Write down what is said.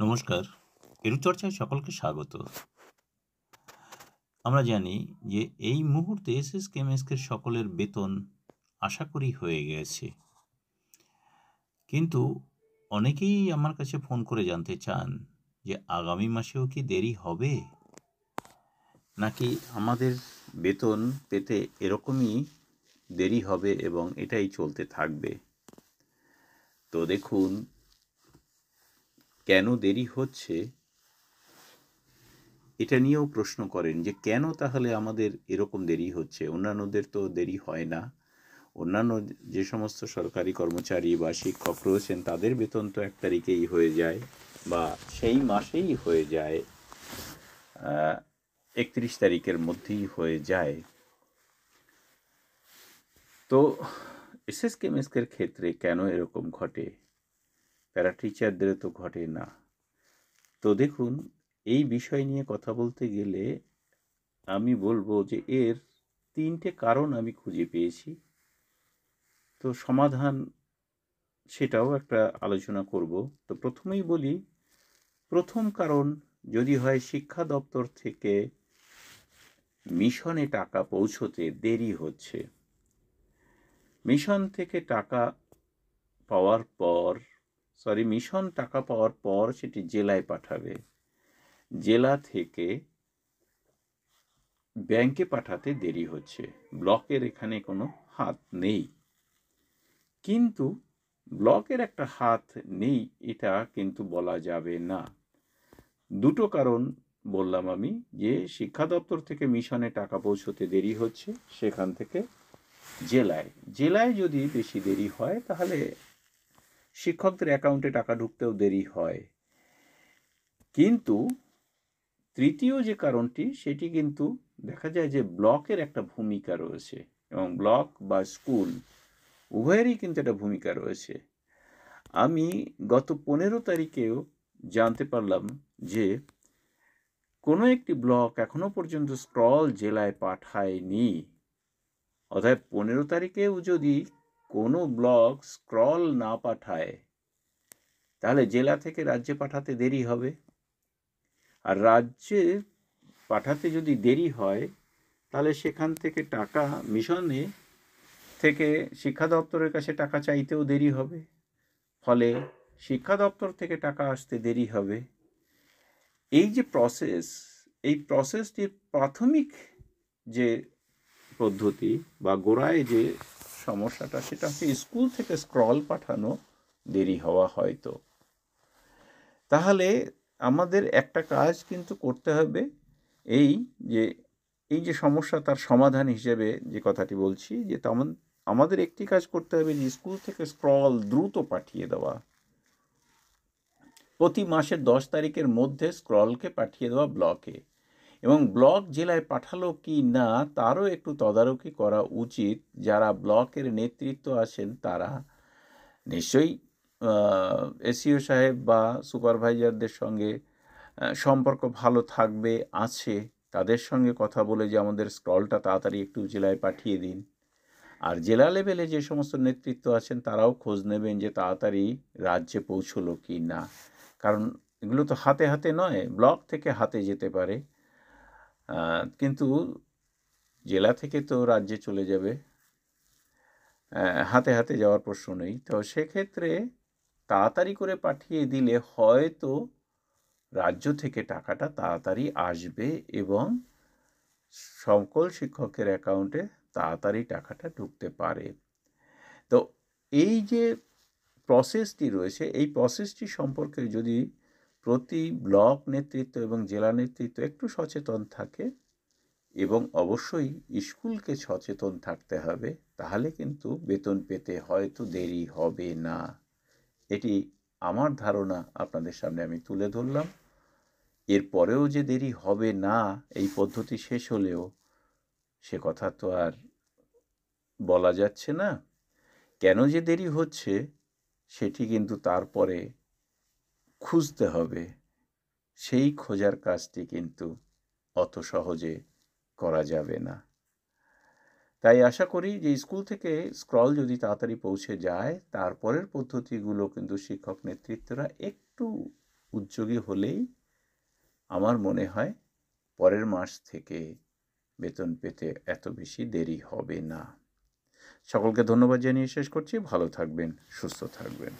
নমস্কার এরুচর্চায় সকলকে স্বাগত আমরা জানি যে এই মুহূর্তে এস এস কেমএসকের সকলের বেতন আশা করি হয়ে গেছে কিন্তু অনেকেই আমার কাছে ফোন করে জানতে চান যে আগামী মাসেও কি দেরি হবে নাকি আমাদের বেতন পেতে এরকমই দেরি হবে এবং এটাই চলতে থাকবে তো দেখুন কেন দেরি হচ্ছে এটা নিয়েও প্রশ্ন করেন যে কেন তাহলে আমাদের এরকম দেরি হচ্ছে অন্যান্যদের তো দেরি হয় না অন্যান্য যে সমস্ত সরকারি কর্মচারী বা শিক্ষক রয়েছেন তাদের বেতন তো এক তারিখেই হয়ে যায় বা সেই মাসেই হয়ে যায় একত্রিশ তারিখের মধ্যেই হয়ে যায় তো এসএস কেমএসকের ক্ষেত্রে কেন এরকম ঘটে প্যারা টিচারদের তো ঘটে না তো দেখুন এই বিষয় নিয়ে কথা বলতে গেলে আমি বলবো যে এর তিনটে কারণ আমি খুঁজে পেয়েছি তো সমাধান সেটাও একটা আলোচনা করব তো প্রথমেই বলি প্রথম কারণ যদি হয় শিক্ষা দপ্তর থেকে মিশনে টাকা পৌঁছতে দেরি হচ্ছে মিশন থেকে টাকা পাওয়ার পর সরি মিশন টাকা পাওয়ার পর সেটি জেলায় পাঠাবে জেলা থেকে ব্যাংকে পাঠাতে দেরি হচ্ছে ব্লকের এখানে কোনো হাত নেই কিন্তু ব্লকের একটা হাত নেই এটা কিন্তু বলা যাবে না দুটো কারণ বললাম আমি যে শিক্ষা দপ্তর থেকে মিশনে টাকা পৌঁছতে দেরি হচ্ছে সেখান থেকে জেলায় জেলায় যদি বেশি দেরি হয় তাহলে শিক্ষকদের অ্যাকাউন্টে টাকা ঢুকতেও দেরি হয় কিন্তু তৃতীয় যে কারণটি সেটি কিন্তু দেখা যায় যে ব্লকের একটা ভূমিকা রয়েছে এবং ব্লক বা স্কুল উভয়েরই কিন্তু একটা ভূমিকা রয়েছে আমি গত পনেরো তারিখেও জানতে পারলাম যে কোনো একটি ব্লক এখনও পর্যন্ত স্ক্রল জেলায় পাঠায়নি অর্থাৎ পনেরো তারিখেও যদি কোনো ব্লক স্ক্রল না পাঠায় তাহলে জেলা থেকে রাজ্যে পাঠাতে দেরি হবে আর রাজ্যে পাঠাতে যদি দেরি হয় তাহলে সেখান থেকে টাকা মিশনে থেকে শিক্ষা দপ্তরের কাছে টাকা চাইতেও দেরি হবে ফলে শিক্ষা দপ্তর থেকে টাকা আসতে দেরি হবে এই যে প্রসেস এই প্রসেসটির প্রাথমিক যে পদ্ধতি বা গোড়ায় যে সমস্যাটা সেটা হচ্ছে স্কুল থেকে স্ক্রল পাঠানো দেরি হওয়া হয়তো তাহলে আমাদের একটা কাজ কিন্তু করতে হবে এই যে এই যে সমস্যা তার সমাধান হিসেবে যে কথাটি বলছি যে তেমন আমাদের একটি কাজ করতে হবে যে স্কুল থেকে স্ক্রল দ্রুত পাঠিয়ে দেওয়া প্রতি মাসের দশ তারিখের মধ্যে স্ক্রলকে পাঠিয়ে দেওয়া ব্লকে এবং ব্লক জেলায় পাঠালো কি না তারও একটু তদারকি করা উচিত যারা ব্লকের নেতৃত্ব আছেন তারা নিশ্চয়ই এসিও সাহেব বা সুপারভাইজারদের সঙ্গে সম্পর্ক ভালো থাকবে আছে তাদের সঙ্গে কথা বলে যে আমাদের স্টলটা তাড়াতাড়ি একটু জেলায় পাঠিয়ে দিন আর জেলা লেভেলে যে সমস্ত নেতৃত্ব আছেন তারাও খোঁজ নেবেন যে তাড়াতাড়ি রাজ্যে পৌঁছলো কি না কারণ এগুলো তো হাতে হাতে নয় ব্লক থেকে হাতে যেতে পারে কিন্তু জেলা থেকে তো রাজ্যে চলে যাবে হাতে হাতে যাওয়ার প্রশ্ন নেই তো সেক্ষেত্রে তাড়াতাড়ি করে পাঠিয়ে দিলে হয়তো রাজ্য থেকে টাকাটা তাড়াতাড়ি আসবে এবং সকল শিক্ষকের অ্যাকাউন্টে তাড়াতাড়ি টাকাটা ঢুকতে পারে তো এই যে প্রসেসটি রয়েছে এই প্রসেসটি সম্পর্কে যদি প্রতি ব্লক নেতৃত্ব এবং জেলা নেতৃত্ব একটু সচেতন থাকে এবং অবশ্যই স্কুলকে সচেতন থাকতে হবে তাহলে কিন্তু বেতন পেতে হয়তো দেরি হবে না এটি আমার ধারণা আপনাদের সামনে আমি তুলে ধরলাম এরপরেও যে দেরি হবে না এই পদ্ধতি শেষ হলেও সে কথা তো আর বলা যাচ্ছে না কেন যে দেরি হচ্ছে সেটি কিন্তু তারপরে খুঁজতে হবে সেই খোঁজার কাজটি কিন্তু অত সহজে করা যাবে না তাই আশা করি যে স্কুল থেকে স্ক্রল যদি তাড়াতাড়ি পৌঁছে যায় তারপরের পদ্ধতিগুলো কিন্তু শিক্ষক নেতৃত্বরা একটু উদ্যোগী হলেই আমার মনে হয় পরের মাস থেকে বেতন পেতে এত বেশি দেরি হবে না সকলকে ধন্যবাদ জানিয়ে শেষ করছি ভালো থাকবেন সুস্থ থাকবেন